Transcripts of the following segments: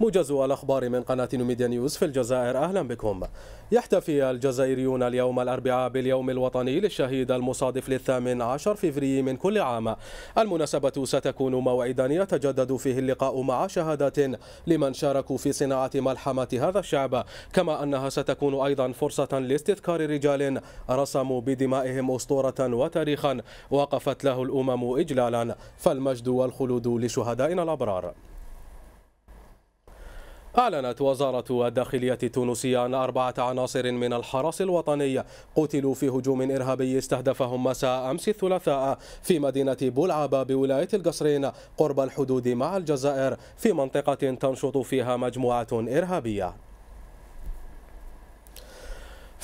موجز الأخبار من قناة نوميديا نيوز في الجزائر أهلا بكم يحتفي الجزائريون اليوم الأربعاء باليوم الوطني للشهيد المصادف للثامن عشر فيفري من كل عام المناسبة ستكون موعدا يتجدد فيه اللقاء مع شهادات لمن شاركوا في صناعة ملحمة هذا الشعب كما أنها ستكون أيضا فرصة لاستذكار رجال رسموا بدمائهم أسطورة وتاريخا وقفت له الأمم إجلالا فالمجد والخلود لشهدائنا الأبرار أعلنت وزارة الداخلية التونسية أن أربعة عناصر من الحرس الوطني قتلوا في هجوم إرهابي استهدفهم مساء أمس الثلاثاء في مدينة بولعبة بولاية القصرين قرب الحدود مع الجزائر في منطقة تنشط فيها مجموعة إرهابية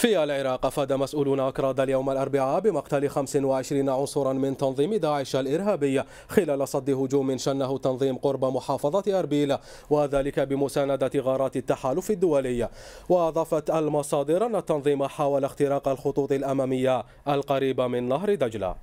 في العراق أفاد مسؤولون أكراد اليوم الأربعاء بمقتل 25 عنصرا من تنظيم داعش الإرهابي خلال صد هجوم شنه تنظيم قرب محافظة أربيل وذلك بمساندة غارات التحالف الدولي وأضافت المصادر أن التنظيم حاول اختراق الخطوط الأمامية القريبة من نهر دجلة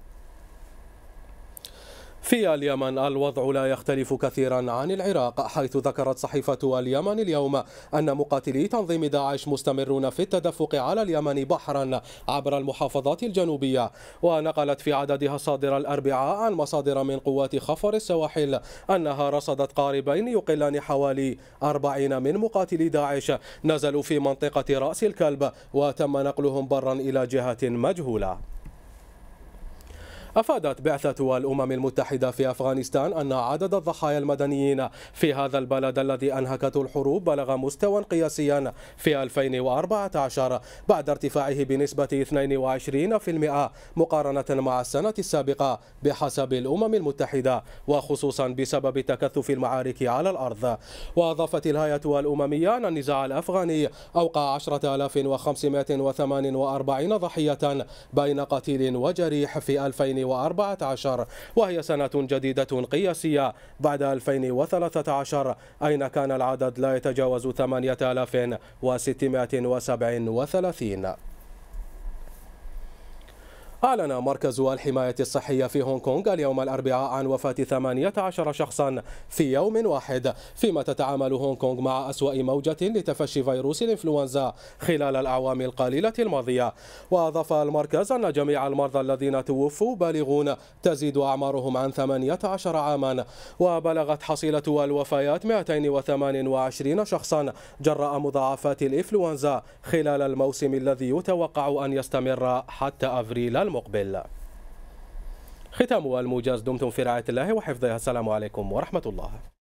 في اليمن الوضع لا يختلف كثيرا عن العراق حيث ذكرت صحيفة اليمن اليوم أن مقاتلي تنظيم داعش مستمرون في التدفق على اليمن بحرا عبر المحافظات الجنوبية ونقلت في عددها صادر الأربعاء عن مصادر من قوات خفر السواحل أنها رصدت قاربين يقلان حوالي 40 من مقاتلي داعش نزلوا في منطقة رأس الكلب وتم نقلهم برا إلى جهة مجهولة أفادت بعثة الأمم المتحدة في أفغانستان أن عدد الضحايا المدنيين في هذا البلد الذي أنهكته الحروب بلغ مستوى قياسيا في 2014 بعد ارتفاعه بنسبة 22% مقارنة مع السنة السابقة بحسب الأمم المتحدة وخصوصا بسبب تكثف المعارك على الأرض وأضافت الهيئة الأممية أن النزاع الأفغاني أوقع 10548 ضحية بين قتيل وجريح في 2014 2014 وهي سنة جديدة قياسية بعد 2013 أين كان العدد لا يتجاوز 8637 أعلن مركز الحماية الصحية في هونغ كونغ اليوم الأربعاء عن وفاة 18 شخصا في يوم واحد فيما تتعامل هونغ كونغ مع أسوأ موجة لتفشي فيروس الإنفلونزا خلال الأعوام القليلة الماضية وأضاف المركز أن جميع المرضى الذين توفوا بالغون تزيد أعمارهم عن 18 عاما وبلغت حصيلة الوفيات 228 شخصا جراء مضاعفات الإنفلونزا خلال الموسم الذي يتوقع أن يستمر حتى أفريل الماضي. المقبل ختام الموجز دمتم في رعاية الله وحفظه السلام عليكم ورحمة الله